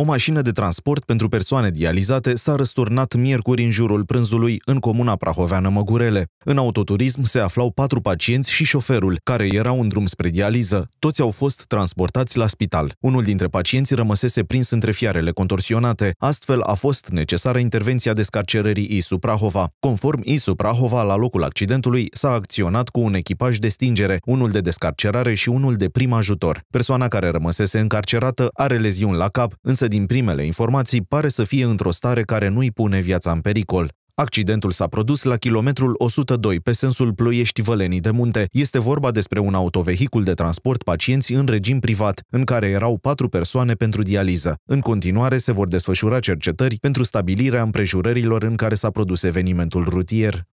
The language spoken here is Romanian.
O mașină de transport pentru persoane dializate s-a răsturnat miercuri în jurul prânzului în comuna prahoveană Măgurele. În autoturism se aflau patru pacienți și șoferul, care erau în drum spre dializă. Toți au fost transportați la spital. Unul dintre pacienți rămăsese prins între fiarele contorsionate, astfel a fost necesară intervenția descarcerării ISU Prahova. Conform ISU Prahova, la locul accidentului s-a acționat cu un echipaj de stingere, unul de descarcerare și unul de prim ajutor. Persoana care rămăsese încarcerată are leziuni la cap, însă din primele informații, pare să fie într-o stare care nu îi pune viața în pericol. Accidentul s-a produs la kilometrul 102 pe sensul Ploiești-Vălenii de Munte. Este vorba despre un autovehicul de transport pacienți în regim privat, în care erau patru persoane pentru dializă. În continuare se vor desfășura cercetări pentru stabilirea împrejurărilor în care s-a produs evenimentul rutier.